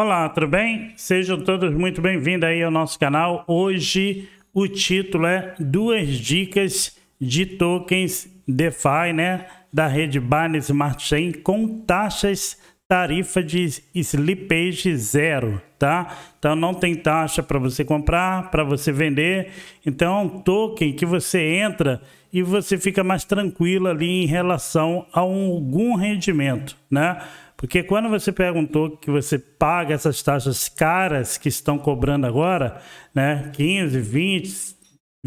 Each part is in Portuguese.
Olá, tudo bem? Sejam todos muito bem-vindos aí ao nosso canal. Hoje o título é Duas Dicas de Tokens DeFi, né? Da rede Binance Smart Chain com taxas tarifa de slippage zero, tá? Então não tem taxa para você comprar, para você vender. Então é um token que você entra e você fica mais tranquilo ali em relação a algum rendimento, né? Porque quando você perguntou que você paga essas taxas caras que estão cobrando agora, né, 15, 20,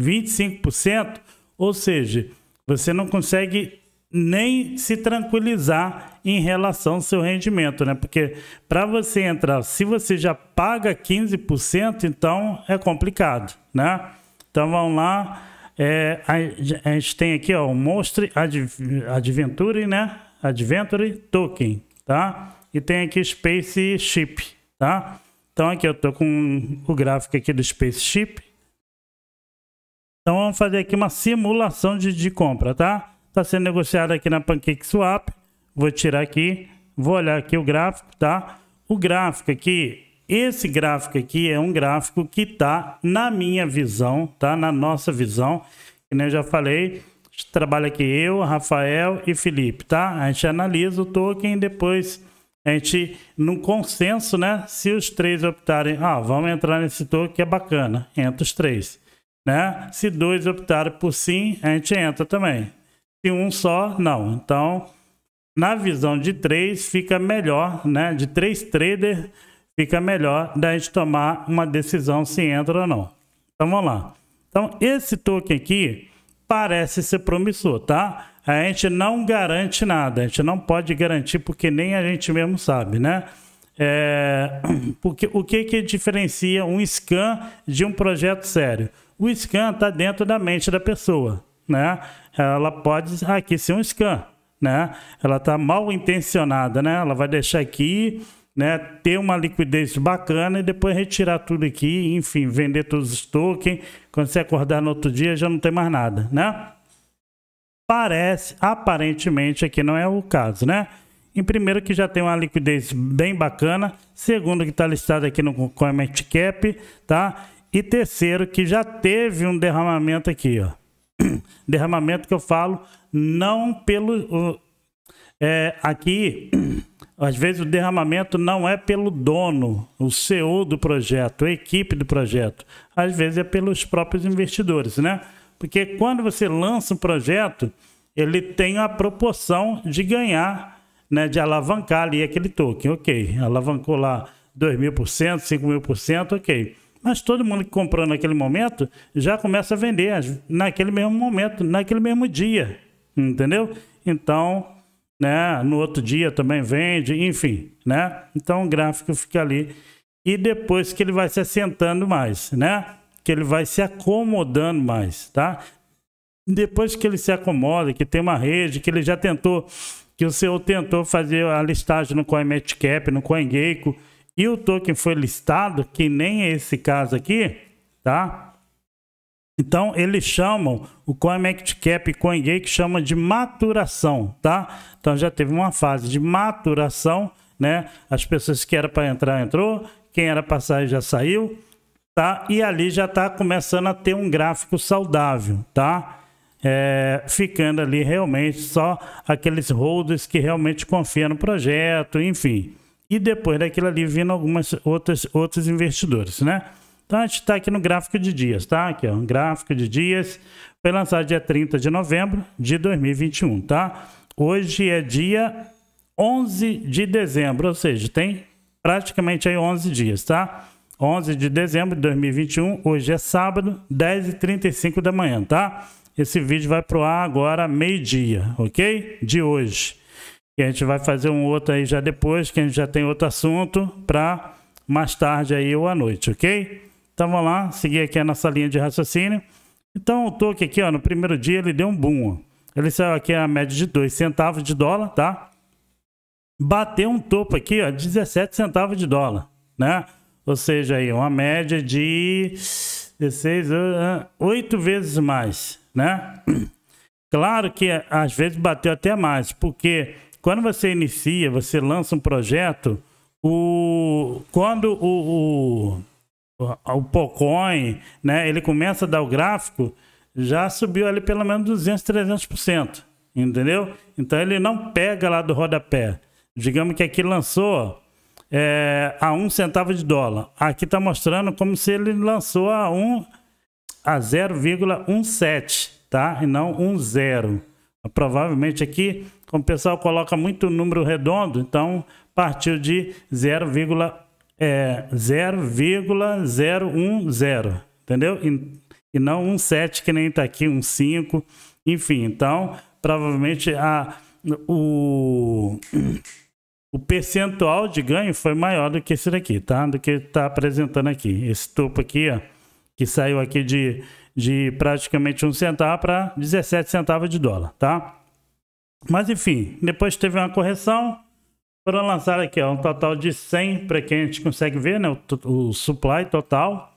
25%, ou seja, você não consegue nem se tranquilizar em relação ao seu rendimento, né? Porque para você entrar, se você já paga 15%, então é complicado, né? Então vamos lá. É, a, gente tem aqui, ó, o Monstre Adventure, né? Adventure Token, tá? E tem aqui Spaceship, tá? Então aqui eu tô com o gráfico aqui do Spaceship. Então vamos fazer aqui uma simulação de, de compra, tá? Tá sendo negociado aqui na PancakeSwap. Vou tirar aqui, vou olhar aqui o gráfico, tá? O gráfico aqui, esse gráfico aqui é um gráfico que tá na minha visão, tá? Na nossa visão, que nem eu já falei, trabalha aqui eu, Rafael e Felipe, tá? A gente analisa o token e depois a gente, num consenso, né? Se os três optarem, ah, vamos entrar nesse token que é bacana, entra os três, né? Se dois optarem por sim, a gente entra também. Se um só, não. Então, na visão de três, fica melhor, né? De três traders, fica melhor da gente tomar uma decisão se entra ou não. Então, vamos lá. Então, esse token aqui, parece ser promissor, tá? A gente não garante nada, a gente não pode garantir porque nem a gente mesmo sabe, né? É, porque, o que, que diferencia um scan de um projeto sério? O scan está dentro da mente da pessoa, né? Ela pode aqui ser um scan, né? Ela está mal intencionada, né? Ela vai deixar aqui né, ter uma liquidez bacana e depois retirar tudo aqui, enfim, vender todos os tokens. Quando você acordar no outro dia, já não tem mais nada, né? Parece, aparentemente, aqui não é o caso, né? Em primeiro que já tem uma liquidez bem bacana, segundo que está listado aqui no Cap, tá? E terceiro que já teve um derramamento aqui, ó. Derramamento que eu falo não pelo... É, aqui Às vezes o derramamento não é pelo dono, o CEO do projeto, a equipe do projeto. Às vezes é pelos próprios investidores, né? Porque quando você lança um projeto, ele tem a proporção de ganhar, né, de alavancar ali aquele token. Ok, alavancou lá 2.000%, 5.000%, ok. Mas todo mundo que comprou naquele momento já começa a vender naquele mesmo momento, naquele mesmo dia, entendeu? Então né? No outro dia também vende, enfim, né? Então o gráfico fica ali e depois que ele vai se assentando mais, né? Que ele vai se acomodando mais, tá? Depois que ele se acomoda, que tem uma rede, que ele já tentou, que o seu tentou fazer a listagem no CoinMarketCap, no CoinGecko, e o token foi listado, que nem esse caso aqui, tá? Então, eles chamam o Coin Market Cap e CoinGate chama de maturação, tá? Então, já teve uma fase de maturação, né? As pessoas que era para entrar, entrou. Quem era para sair, já saiu, tá? E ali já está começando a ter um gráfico saudável, tá? É, ficando ali realmente só aqueles holders que realmente confiam no projeto, enfim. E depois daquilo ali vindo algumas outras, outros investidores, né? Então a gente está aqui no gráfico de dias, tá? Aqui é um gráfico de dias, foi lançado dia 30 de novembro de 2021, tá? Hoje é dia 11 de dezembro, ou seja, tem praticamente aí 11 dias, tá? 11 de dezembro de 2021, hoje é sábado, 10h35 da manhã, tá? Esse vídeo vai pro ar agora meio-dia, ok? De hoje. E a gente vai fazer um outro aí já depois, que a gente já tem outro assunto para mais tarde aí ou à noite, ok? vamos lá, seguir aqui a nossa linha de raciocínio. Então o toque aqui, ó, no primeiro dia ele deu um boom. Ele saiu aqui a média de 2 centavos de dólar, tá? Bateu um topo aqui, ó, 17 centavos de dólar, né? Ou seja, aí uma média de 16, 8 ah, ah, vezes mais, né? Claro que às vezes bateu até mais, porque quando você inicia, você lança um projeto, o quando o, o o Pocoin, né, ele começa a dar o gráfico, já subiu ali pelo menos 200, 300%, entendeu? Então ele não pega lá do rodapé. Digamos que aqui lançou é, a um centavo de dólar. Aqui está mostrando como se ele lançou a um a 0,17, tá? E não um zero. Provavelmente aqui, como o pessoal coloca muito número redondo, então partiu de 0,1 é 0,010, entendeu? E, e não um 7 que nem tá aqui, um 5, enfim. Então, provavelmente a, o, o percentual de ganho foi maior do que esse daqui, tá? Do que tá apresentando aqui. Esse topo aqui, ó, que saiu aqui de, de praticamente um centavo para 17 centavos de dólar, tá? Mas enfim, depois teve uma correção, foram lançadas aqui, ó, um total de 100, para quem a gente consegue ver, né? O, o, supply total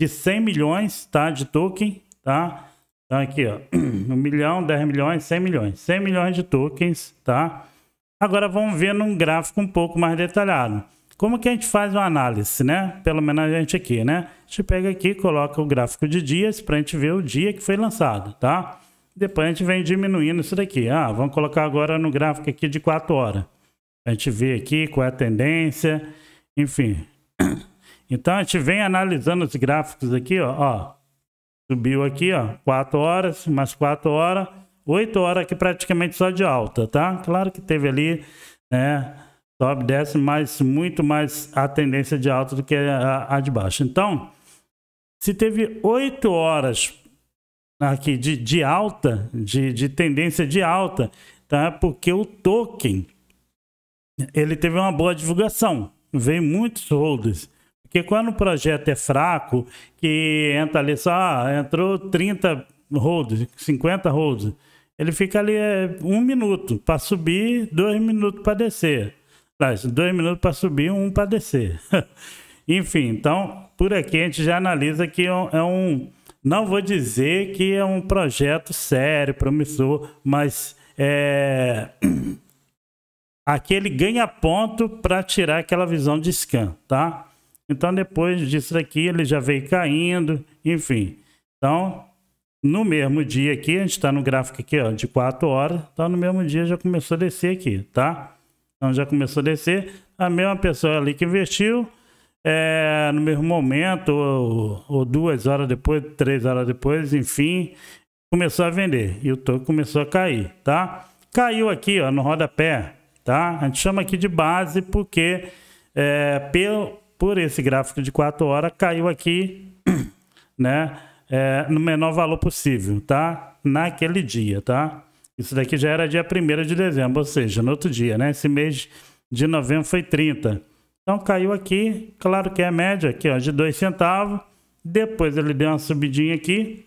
de 100 milhões, tá? De token, tá? Então aqui, ó, 1 milhão, 10 milhões, 100 milhões. 100 milhões de tokens, tá? Agora vamos ver num gráfico um pouco mais detalhado. Como que a gente faz uma análise, né? Pelo menos a gente aqui, né? A gente pega aqui, coloca o gráfico de dias para a gente ver o dia que foi lançado, tá? Depois a gente vem diminuindo isso daqui. Ah, vamos colocar agora no gráfico aqui de 4 horas. A gente vê aqui qual é a tendência, enfim. Então a gente vem analisando os gráficos aqui, ó. ó. Subiu aqui, ó, 4 horas, mais 4 horas, 8 horas aqui praticamente só de alta, tá? Claro que teve ali, né, sobe, desce, mas muito mais a tendência de alta do que a, a de baixo. Então, se teve 8 horas aqui de, de alta, de, de tendência de alta, tá? Porque o token ele teve uma boa divulgação. Veio muitos holders. Porque quando o projeto é fraco, que entra ali só, ah, entrou 30 holders, 50 holders, ele fica ali é, um minuto para subir, dois minutos para descer. dois minutos para subir, um para descer. Enfim, então, por aqui a gente já analisa que é, é um. Não vou dizer que é um projeto sério, promissor, mas é, Aqui ele ganha ponto para tirar aquela visão de scan, tá? Então depois disso aqui ele já veio caindo, enfim. Então, no mesmo dia aqui, a gente está no gráfico aqui ó, de 4 horas, então no mesmo dia já começou a descer aqui, tá? Então já começou a descer, a mesma pessoa ali que investiu, é, no mesmo momento, ou, ou, duas horas depois, três horas depois, enfim, começou a vender e o token começou a cair, tá? Caiu aqui ó, no rodapé, Tá? A gente chama aqui de base porque é, pelo, por esse gráfico de 4 horas caiu aqui né, é, no menor valor possível, tá? Naquele dia, tá? Isso daqui já era dia 1 de dezembro, ou seja, no outro dia, né? Esse mês de novembro foi 30. Então caiu aqui, claro que é a média aqui, ó, de 2 centavos. Depois ele deu uma subidinha aqui,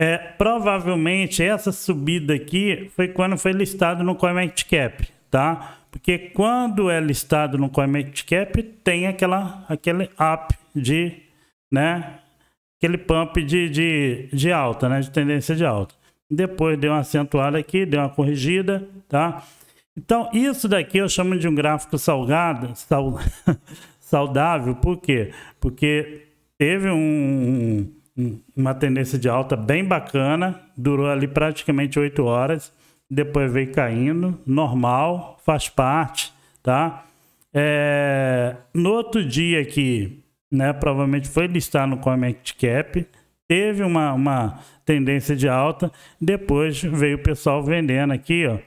é, provavelmente essa subida aqui foi quando foi listado no CoinMarketCap, tá? Porque quando é listado no CoinMarketCap tem aquela aquele up de, né? Aquele pump de, de, de alta, né? De tendência de alta. Depois deu uma acentuada aqui, deu uma corrigida, tá? Então isso daqui eu chamo de um gráfico salgado, sal, saudável, por quê? Porque teve um, um uma tendência de alta bem bacana, durou ali praticamente 8 horas, depois veio caindo, normal, faz parte, tá? É, no outro dia aqui né, provavelmente foi listar no Comet Cap, teve uma, uma tendência de alta, depois veio o pessoal vendendo aqui, ó.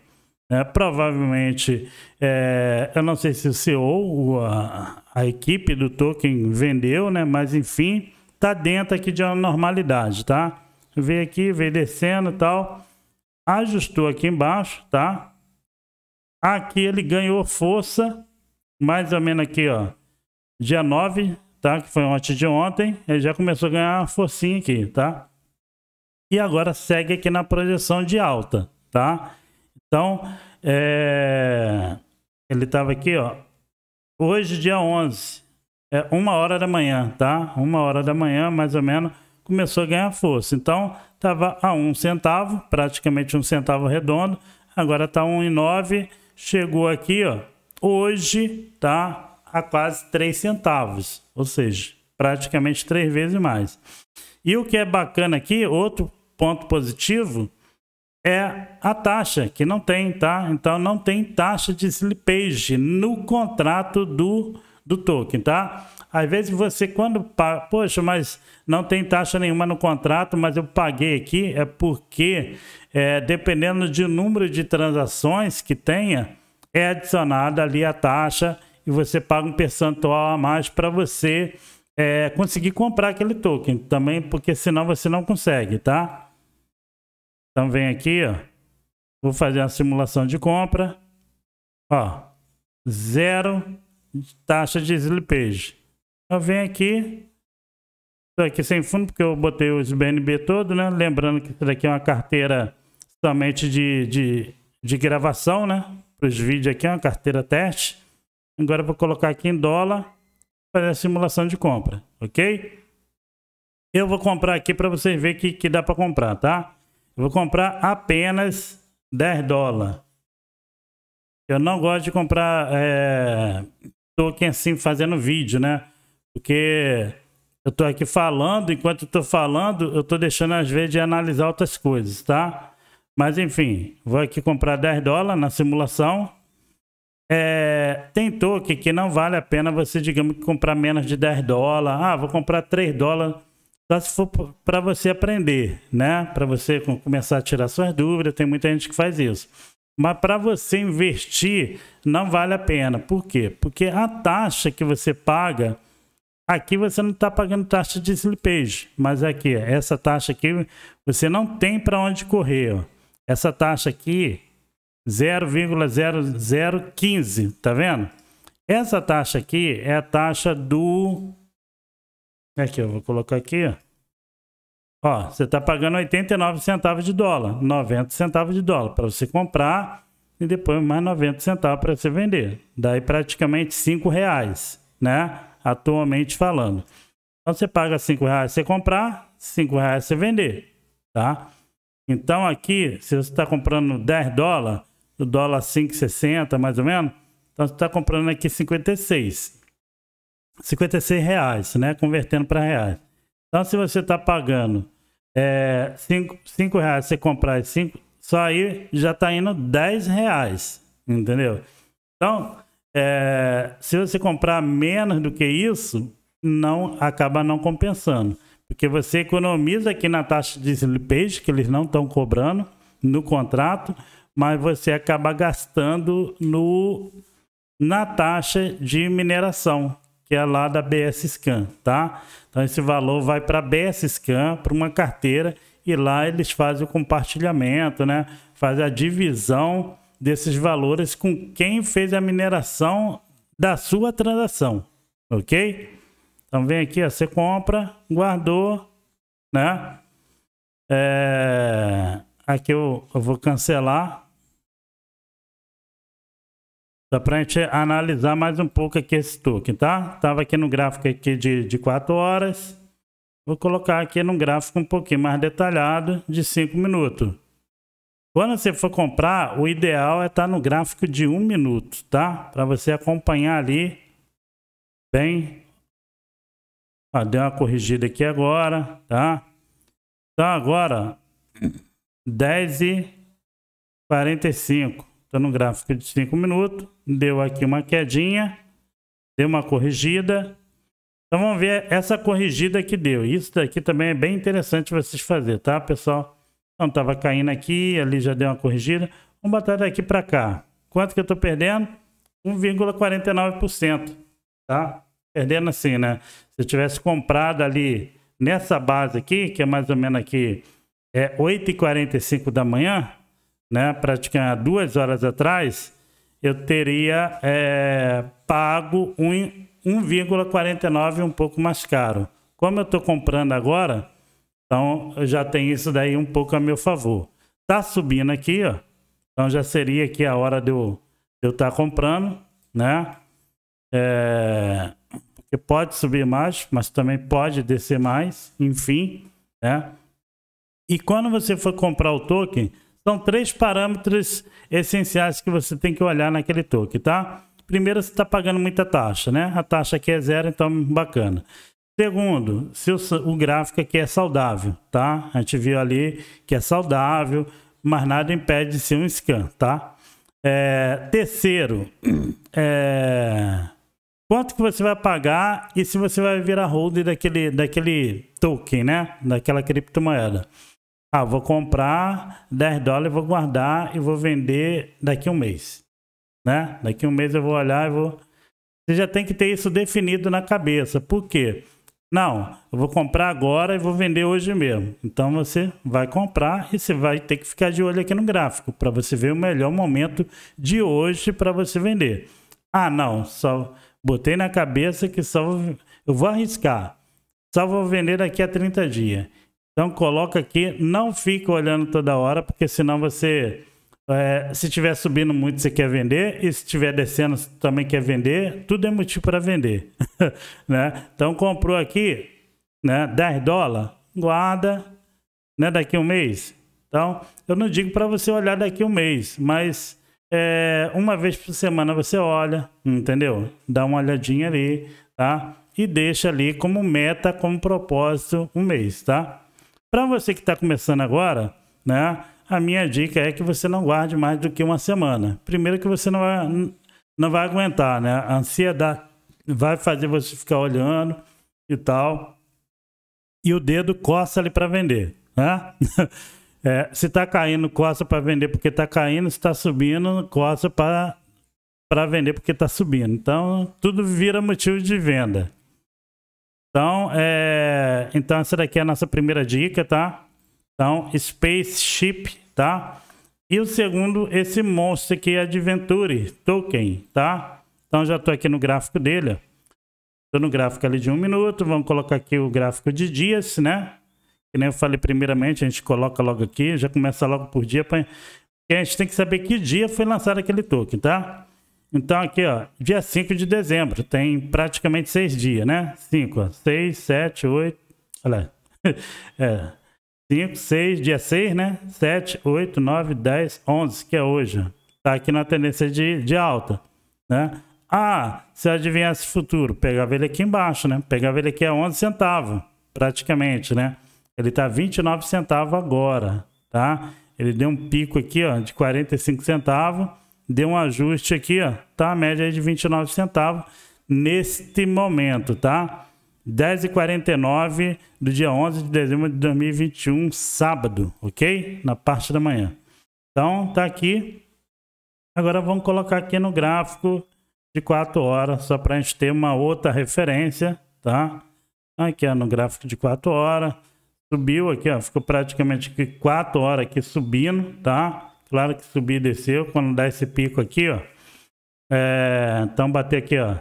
É, provavelmente, é, eu não sei se o CEO, a, a equipe do token vendeu, né? Mas enfim, tá dentro aqui de uma normalidade, tá? Veio aqui, veio descendo e tal. Ajustou aqui embaixo, tá? Aqui ele ganhou força, mais ou menos aqui, ó. Dia 9, tá? Que foi ontem de ontem. Ele já começou a ganhar forcinha aqui, tá? E agora segue aqui na projeção de alta, tá? Então, é... ele estava aqui, ó. Hoje, dia 11, é, uma hora da manhã, tá? Uma hora da manhã, mais ou menos, começou a ganhar força. Então, estava a um centavo, praticamente um centavo redondo. Agora está um nove, Chegou aqui, ó. Hoje tá a quase três centavos, ou seja, praticamente três vezes mais. E o que é bacana aqui, outro ponto positivo, é a taxa, que não tem, tá? Então não tem taxa de slippage no contrato do do token, tá? Às vezes você quando paga, poxa, mas não tem taxa nenhuma no contrato, mas eu paguei aqui, é porque é, dependendo de número de transações que tenha, é adicionada ali a taxa e você paga um percentual a mais para você é, conseguir comprar aquele token também, porque senão você não consegue, tá? Então vem aqui, ó. Vou fazer a simulação de compra. Ó, zero taxa de slippage. Eu venho aqui, estou aqui sem fundo porque eu botei os BNB todo, né? Lembrando que isso daqui é uma carteira somente de, de, de gravação, né? Para os vídeos aqui, é uma carteira teste. Agora vou colocar aqui em dólar, fazer a simulação de compra, ok? Eu vou comprar aqui para vocês verem que, que dá para comprar, tá? Eu vou comprar apenas 10 dólares. Eu não gosto de comprar é, aqui assim fazendo vídeo, né? Porque eu tô aqui falando, enquanto eu tô falando, eu tô deixando às vezes de analisar outras coisas, tá? Mas enfim, vou aqui comprar 10 dólares na simulação. É, tem token que não vale a pena você, digamos, comprar menos de 10 dólares. Ah, vou comprar 3 dólares. Só se for para você aprender, né? Para você começar a tirar suas dúvidas. Tem muita gente que faz isso. Mas para você investir, não vale a pena. Por quê? Porque a taxa que você paga, aqui você não está pagando taxa de slippage, mas aqui, essa taxa aqui, você não tem para onde correr. Ó. Essa taxa aqui, 0,0015, tá vendo? Essa taxa aqui é a taxa do... Aqui, é eu vou colocar aqui, ó. Ó, você está pagando 89 centavos de dólar, 90 centavos de dólar para você comprar e depois mais 90 centavos para você vender. Daí praticamente 5 reais, né? Atualmente falando. Então você paga 5 reais você comprar, 5 reais você vender, tá? Então aqui, se você está comprando 10 dólares, o dólar 5,60 mais ou menos, então você está comprando aqui 56. 56 reais, né? Convertendo para reais. Então se você está pagando é, cinco, cinco reais você comprar cinco, só aí já tá indo 10 reais, entendeu? Então, é, se você comprar menos do que isso, não acaba não compensando. Porque você economiza aqui na taxa de slippage, que eles não estão cobrando no contrato, mas você acaba gastando no, na taxa de mineração, que é lá da BS Scan, tá? Então esse valor vai para a BS Scan, para uma carteira, e lá eles fazem o compartilhamento, né? Faz a divisão desses valores com quem fez a mineração da sua transação, ok? Então vem aqui, ó, você compra, guardou, né? É... Aqui eu, eu vou cancelar, Dá para a gente analisar mais um pouco aqui esse token, tá? estava aqui no gráfico aqui de, de 4 horas. Vou colocar aqui no gráfico um pouquinho mais detalhado de 5 minutos. Quando você for comprar, o ideal é estar tá no gráfico de 1 um minuto, tá? Para você acompanhar ali bem. Ah, deu uma corrigida aqui agora, tá? Então agora, 10 e 45. Está no gráfico de 5 minutos. Deu aqui uma quedinha. Deu uma corrigida. Então vamos ver essa corrigida que deu. Isso daqui também é bem interessante vocês fazer, tá, pessoal? Então estava caindo aqui, ali já deu uma corrigida. Vamos botar daqui para cá. Quanto que eu estou perdendo? 1,49%, tá? Perdendo assim, né? Se eu tivesse comprado ali nessa base aqui, que é mais ou menos aqui é 8h45 da manhã, né, praticamente duas horas atrás, eu teria é, pago 1,49 um pouco mais caro. Como eu estou comprando agora, então já tem isso daí um pouco a meu favor. Tá subindo aqui, ó. Então já seria aqui a hora de eu estar tá comprando, né? É, que pode subir mais, mas também pode descer mais, enfim, né? E quando você for comprar o token, são três parâmetros essenciais que você tem que olhar naquele token, tá? Primeiro, se está pagando muita taxa, né? A taxa aqui é zero, então bacana. Segundo, se o, o gráfico aqui é saudável, tá? A gente viu ali que é saudável, mas nada impede de ser um scan, tá? É, terceiro, é, quanto que você vai pagar e se você vai virar holder daquele, daquele token, né? Daquela criptomoeda. Ah, vou comprar 10 dólares, vou guardar e vou vender daqui a um mês. Né? Daqui a um mês eu vou olhar e vou. Você já tem que ter isso definido na cabeça. Por quê? Não, eu vou comprar agora e vou vender hoje mesmo. Então você vai comprar e você vai ter que ficar de olho aqui no gráfico para você ver o melhor momento de hoje para você vender. Ah, não, só botei na cabeça que só eu vou arriscar. Só vou vender daqui a 30 dias. Então coloca aqui, não fica olhando toda hora, porque senão você, é, se estiver subindo muito, você quer vender, e se estiver descendo, você também quer vender, tudo é motivo para vender. né? Então comprou aqui né, 10 dólares, guarda né, daqui um mês. Então, eu não digo para você olhar daqui um mês, mas é, uma vez por semana você olha, entendeu? Dá uma olhadinha ali, tá? E deixa ali como meta, como propósito, um mês, tá? Para você que está começando agora, né? A minha dica é que você não guarde mais do que uma semana. Primeiro que você não vai, não vai aguentar, né? A ansiedade vai fazer você ficar olhando e tal. E o dedo coça ali para vender, né? É, se está caindo, coça para vender porque está caindo. Se está subindo, coça para vender porque está subindo. Então, tudo vira motivo de venda. Então, é... então essa daqui é a nossa primeira dica, tá? Então, Spaceship, tá? E o segundo, esse monstro aqui, Adventure Token, tá? Então, já tô aqui no gráfico dele, estou no gráfico ali de um minuto, vamos colocar aqui o gráfico de dias, né? Que nem eu falei primeiramente, a gente coloca logo aqui, já começa logo por dia, pra... Porque a gente tem que saber que dia foi lançado aquele token, tá? Então aqui, ó, dia 5 de dezembro, tem praticamente 6 dias, né? 5, 6, 7, 8, olha lá. 5, 6, é, dia 6, né? 7, 8, 9, 10, 11, que é hoje. Tá aqui na tendência de, de alta, né? Ah, se eu adivinhasse futuro, pegava ele aqui embaixo, né? Pegava ele aqui a é 11 centavos, praticamente, né? Ele tá 29 centavos agora, tá? Ele deu um pico aqui, ó, de 45 centavos deu um ajuste aqui, ó, tá? A média é de 29 centavos neste momento, tá? 10h49 do dia 11 de dezembro de 2021, sábado, ok? Na parte da manhã. Então, tá aqui. Agora vamos colocar aqui no gráfico de 4 horas, só para a gente ter uma outra referência, tá? Aqui ó, no gráfico de 4 horas. Subiu aqui, ó, ficou praticamente 4 horas aqui subindo, tá? Claro que subiu e desceu. Quando dá esse pico aqui, ó. É, então bater aqui, ó.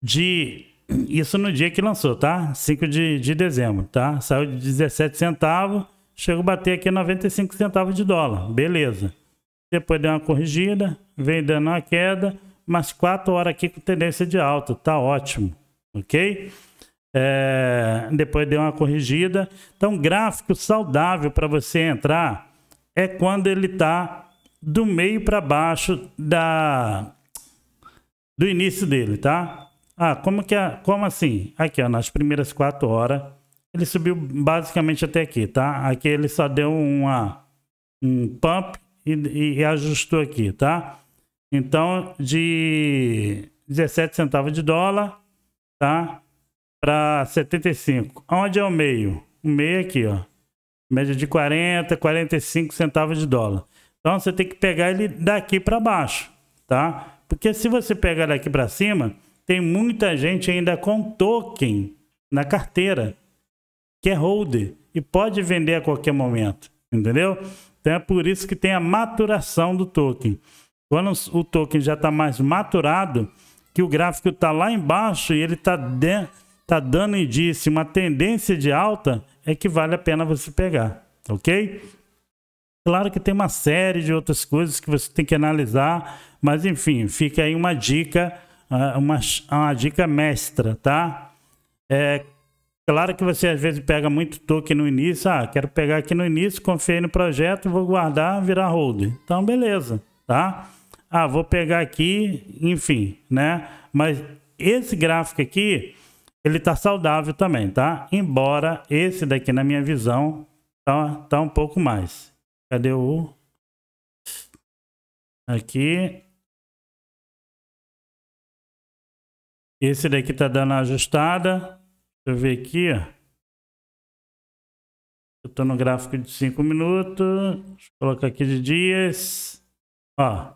De. Isso no dia que lançou, tá? 5 de, de dezembro, tá? Saiu de 17 centavos. Chegou a bater aqui 95 centavos de dólar. Beleza. Depois deu uma corrigida. Vem dando uma queda. Mas 4 horas aqui com tendência de alta. Tá ótimo. Ok? É, depois deu uma corrigida. Então, gráfico saudável para você entrar é quando ele está do meio para baixo da do início dele, tá? Ah, como que é, como assim? Aqui, ó, nas primeiras quatro horas, ele subiu basicamente até aqui, tá? Aqui ele só deu uma um pump e, e ajustou aqui, tá? Então, de 17 centavos de dólar, tá? Para 75. Onde é o meio? O meio é aqui, ó média de 40, 45 centavos de dólar. Então você tem que pegar ele daqui para baixo, tá? Porque se você pegar daqui para cima, tem muita gente ainda com token na carteira, que é holder e pode vender a qualquer momento, entendeu? Então é por isso que tem a maturação do token. Quando o token já está mais maturado, que o gráfico está lá embaixo e ele está tá dando indício, uma tendência de alta, é que vale a pena você pegar, ok? Claro que tem uma série de outras coisas que você tem que analisar, mas enfim, fica aí uma dica, ah, uma, uma dica mestra, tá? É claro que você às vezes pega muito token no início, ah, quero pegar aqui no início, confiei no projeto, vou guardar, virar hold. Então, beleza, tá? Ah, vou pegar aqui, enfim, né? Mas esse gráfico aqui, ele está saudável também, tá? Embora esse daqui, na minha visão, tá, tá um pouco mais. Cadê o... Aqui. Esse daqui tá dando uma ajustada. Deixa eu ver aqui, ó. Eu tô no gráfico de 5 minutos. Deixa eu colocar aqui de dias. Ó.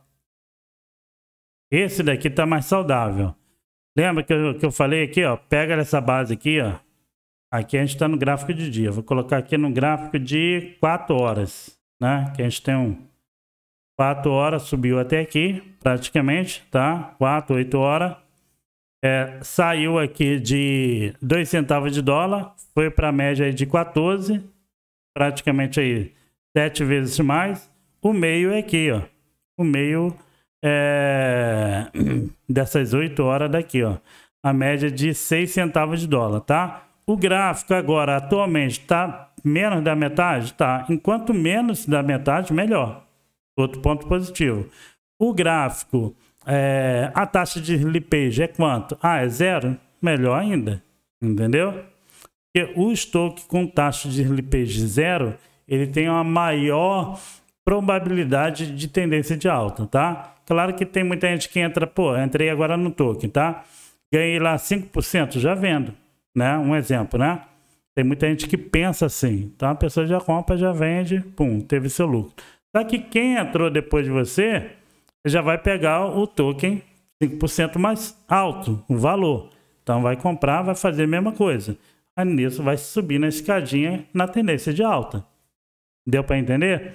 Esse daqui tá mais saudável. Lembra que eu, que eu falei aqui, ó? Pega essa base aqui, ó. Aqui a gente está no gráfico de dia. Vou colocar aqui no gráfico de 4 horas, né? Que a gente tem um 4 horas, subiu até aqui, praticamente, tá? 4, 8 horas. É, saiu aqui de 2 centavos de dólar, foi para a média de 14, praticamente aí 7 vezes mais. O meio é aqui, ó. O meio é, dessas 8 horas daqui, ó, a média de 6 centavos de dólar, tá? O gráfico agora atualmente está menos da metade, tá? Enquanto menos da metade, melhor. Outro ponto positivo. O gráfico, é, a taxa de slippage é quanto? Ah, é zero? Melhor ainda, entendeu? Porque o estoque com taxa de slippage zero, ele tem uma maior probabilidade de tendência de alta, tá? Claro que tem muita gente que entra, pô, entrei agora no token, tá? Ganhei lá 5%, já vendo, né? Um exemplo, né? Tem muita gente que pensa assim, tá? A pessoa já compra, já vende, pum, teve seu lucro. Só que quem entrou depois de você já vai pegar o token 5% mais alto, o valor. Então vai comprar, vai fazer a mesma coisa. Aí nisso vai subir na escadinha na tendência de alta. Deu para entender?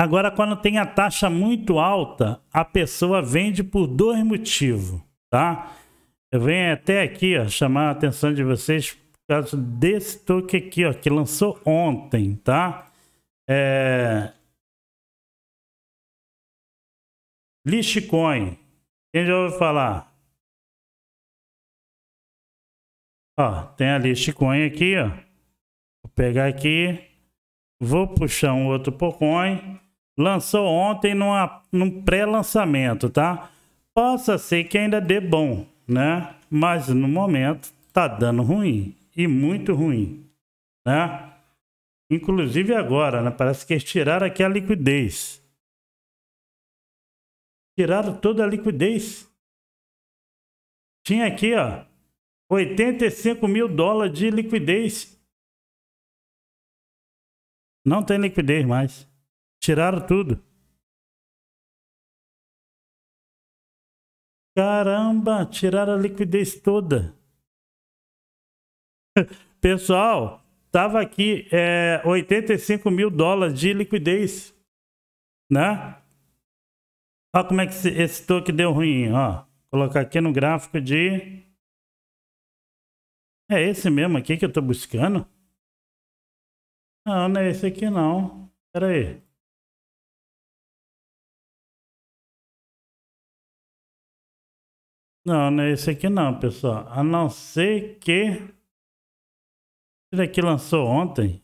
Agora, quando tem a taxa muito alta, a pessoa vende por dois motivos, tá? Eu venho até aqui, ó, chamar a atenção de vocês por causa desse toque aqui, ó, que lançou ontem, tá? É... Lishcoin. Quem já ouviu falar? Ó, tem a Lishcoin aqui, ó. Vou pegar aqui. Vou puxar um outro Pocoin lançou ontem numa, num pré-lançamento, tá? Possa ser que ainda dê bom, né? Mas no momento tá dando ruim e muito ruim, né? Inclusive agora, né? Parece que eles tiraram aqui a liquidez. Tiraram toda a liquidez. Tinha aqui, ó, 85 mil dólares de liquidez. Não tem liquidez mais. Tiraram tudo. Caramba, tiraram a liquidez toda. Pessoal, tava aqui é, 85 mil dólares de liquidez, né? Olha como é que esse, esse toque deu ruim, ó. Colocar aqui no gráfico de... É esse mesmo aqui que eu tô buscando? Não, não é esse aqui não. Pera aí. Não, não é esse aqui não, pessoal. A não ser que... Esse daqui lançou ontem.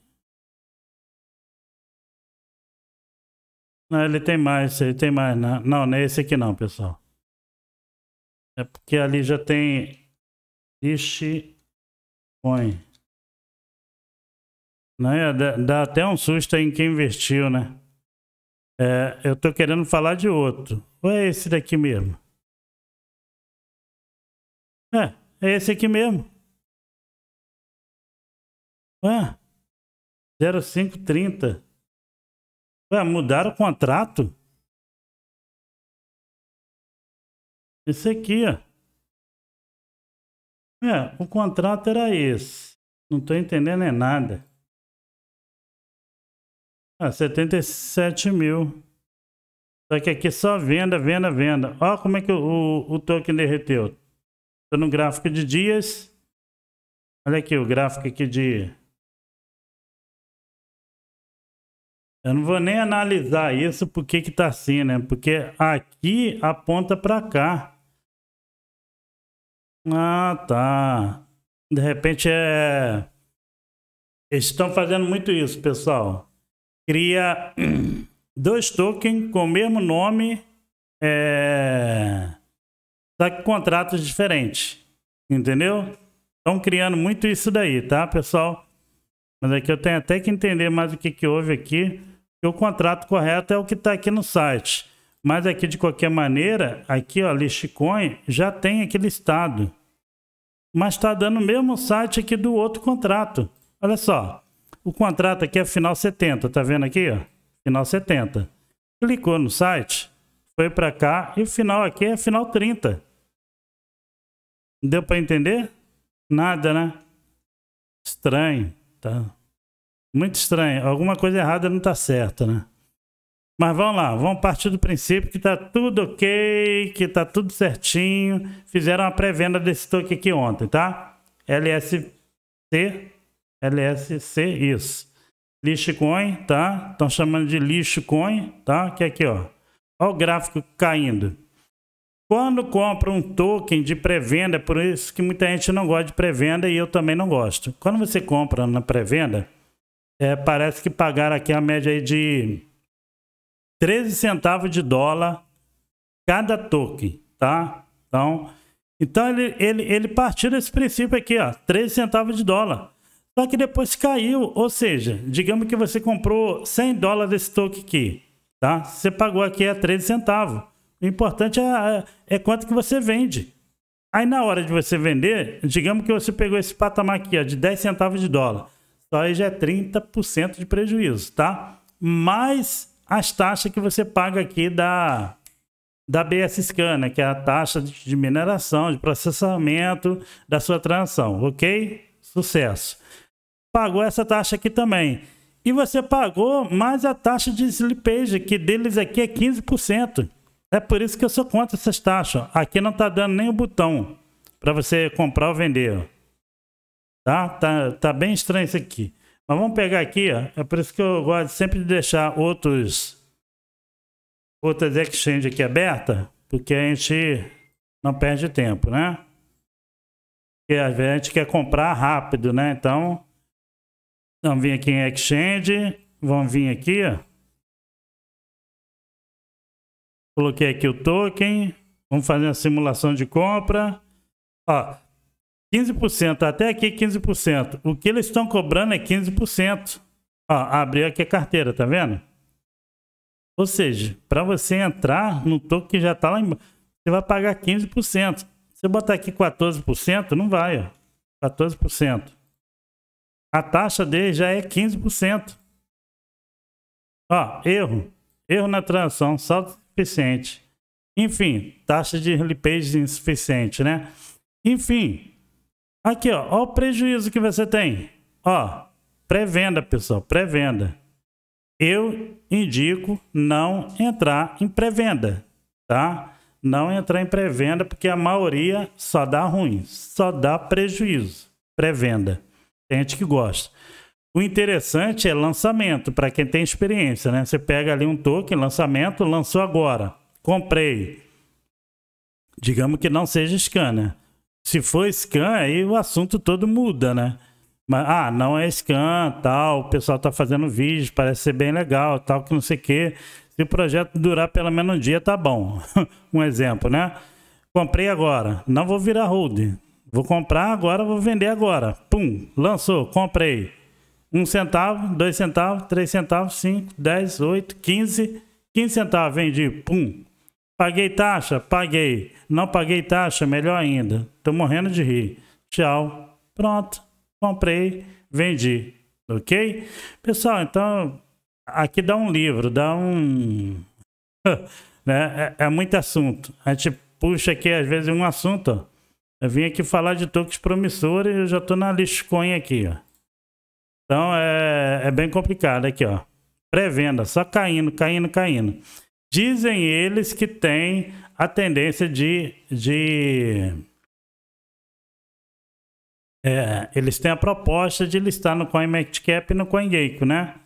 Não, ele tem mais, ele tem mais. Não, não, não é esse aqui não, pessoal. É porque ali já tem... Ixi... Põe. Né? Dá, dá até um susto em quem investiu, né? É, eu tô querendo falar de outro. Ou é esse daqui mesmo? É, é esse aqui mesmo. Ué, 0530. Ué, mudaram o contrato? Esse aqui, ó. É, o contrato era esse. Não tô entendendo é nada. Ah, 77 mil. Só que aqui só venda, venda, venda. Ó como é que o, o, o token derreteu. Estou no gráfico de dias. Olha aqui o gráfico aqui de... Eu não vou nem analisar isso, porque que tá assim, né? Porque aqui aponta para cá. Ah, tá. De repente é... Eles estão fazendo muito isso, pessoal. Cria dois tokens com o mesmo nome. É só que contratos diferentes. Entendeu? Estão criando muito isso daí, tá, pessoal? Mas aqui é eu tenho até que entender mais o que, que houve aqui. Que o contrato correto é o que está aqui no site. Mas aqui, de qualquer maneira, aqui, ó, Listcoin já tem aquele estado Mas está dando o mesmo site aqui do outro contrato. Olha só. O contrato aqui é final 70, tá vendo aqui, ó? Final 70. Clicou no site, foi para cá e o final aqui é final 30. Deu para entender? Nada, né? Estranho, tá? Muito estranho. Alguma coisa errada não tá certa, né? Mas vamos lá, vamos partir do princípio que tá tudo ok, que tá tudo certinho. Fizeram a pré-venda desse token aqui ontem, tá? LSC, LSC, isso. Lixcoin, tá? Estão chamando de lixo coin, tá? Que é aqui, ó. Olha o gráfico caindo. Quando compra um token de pré-venda, por isso que muita gente não gosta de pré-venda e eu também não gosto. Quando você compra na pré-venda, é, parece que pagaram aqui a média de 13 centavos de dólar cada token, tá? Então, então ele, ele, ele partiu desse princípio aqui, ó, 13 centavos de dólar. Só que depois caiu, ou seja, digamos que você comprou 100 dólares desse token aqui, tá? Você pagou aqui a 13 centavos. O importante é, é, é quanto que você vende. Aí na hora de você vender, digamos que você pegou esse patamar aqui, ó, de 10 centavos de dólar. Só aí já é 30% de prejuízo, tá? Mais as taxas que você paga aqui da, da BS Scanner, né, que é a taxa de mineração, de processamento da sua transação, ok? Sucesso. Pagou essa taxa aqui também. E você pagou mais a taxa de slippage, que deles aqui é 15%. É por isso que eu sou contra essas taxas. Aqui não tá dando nem o botão para você comprar ou vender. Tá? tá? Tá bem estranho isso aqui. Mas vamos pegar aqui, ó. É por isso que eu gosto sempre de deixar outros outras exchanges aqui aberta, porque a gente não perde tempo, né? Porque a gente quer comprar rápido, né? Então, vamos vir aqui em exchange, vamos vir aqui, ó. Coloquei aqui o token. Vamos fazer uma simulação de compra. Ó, 15%, até aqui 15%. O que eles estão cobrando é 15%. Ó, abriu aqui a carteira, tá vendo? Ou seja, para você entrar no token que já está lá embaixo, você vai pagar 15%. Se você botar aqui 14%, não vai, ó. 14%. A taxa dele já é 15%. Ó, erro. Erro na transação, saldo insuficiente. Enfim, taxa de limpeza insuficiente, né? Enfim, aqui ó, ó o prejuízo que você tem. Ó, pré-venda, pessoal, pré-venda. Eu indico não entrar em pré-venda, tá? Não entrar em pré-venda porque a maioria só dá ruim, só dá prejuízo. Pré-venda. Tem gente que gosta. O interessante é lançamento, para quem tem experiência, né? Você pega ali um token, lançamento, lançou agora, comprei. Digamos que não seja scan, né? Se for scan, aí o assunto todo muda, né? Mas, ah, não é scan, tal, o pessoal tá fazendo vídeo, parece ser bem legal, tal, que não sei o quê. Se o projeto durar pelo menos um dia, tá bom. um exemplo, né? Comprei agora, não vou virar hold. Vou comprar agora, vou vender agora. Pum, lançou, comprei um centavo, dois centavos, três centavos, cinco, dez, oito, quinze, quinze centavos vendi, pum. Paguei taxa? Paguei. Não paguei taxa? Melhor ainda. Tô morrendo de rir. Tchau. Pronto. Comprei, vendi. Ok? Pessoal, então aqui dá um livro, dá um. né? é, é muito assunto. A gente puxa aqui, às vezes, um assunto. Ó. Eu vim aqui falar de tokens promissores e eu já tô na lixconha aqui, ó. Então é, é bem complicado aqui, ó. Pré-venda, só caindo, caindo, caindo. Dizem eles que tem a tendência de. de é, eles têm a proposta de listar no CoinMarketCap e no CoinGecko, né?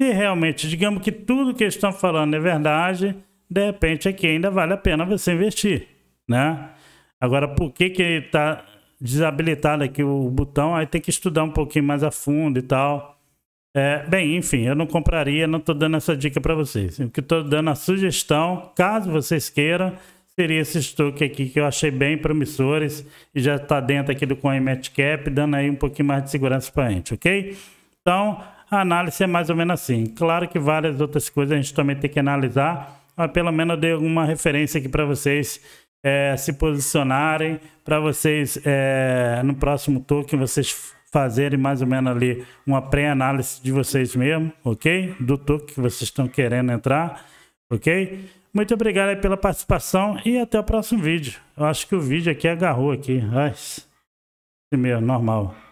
Se realmente, digamos que tudo que eles estão falando é verdade, de repente aqui ainda vale a pena você investir, né? Agora, por que que tá desabilitado aqui o botão, aí tem que estudar um pouquinho mais a fundo e tal. É, bem, enfim, eu não compraria, não estou dando essa dica para vocês. O que estou dando a sugestão, caso vocês queiram, seria esse estoque aqui que eu achei bem promissores e já está dentro aqui do Cap dando aí um pouquinho mais de segurança para a gente, ok? Então, a análise é mais ou menos assim. Claro que várias outras coisas a gente também tem que analisar, mas pelo menos eu dei alguma referência aqui para vocês é, se posicionarem para vocês, é, no próximo token, vocês fazerem mais ou menos ali uma pré-análise de vocês mesmo, ok? Do token que vocês estão querendo entrar, ok? Muito obrigado pela participação e até o próximo vídeo. Eu acho que o vídeo aqui agarrou aqui. Ai, primeiro, normal.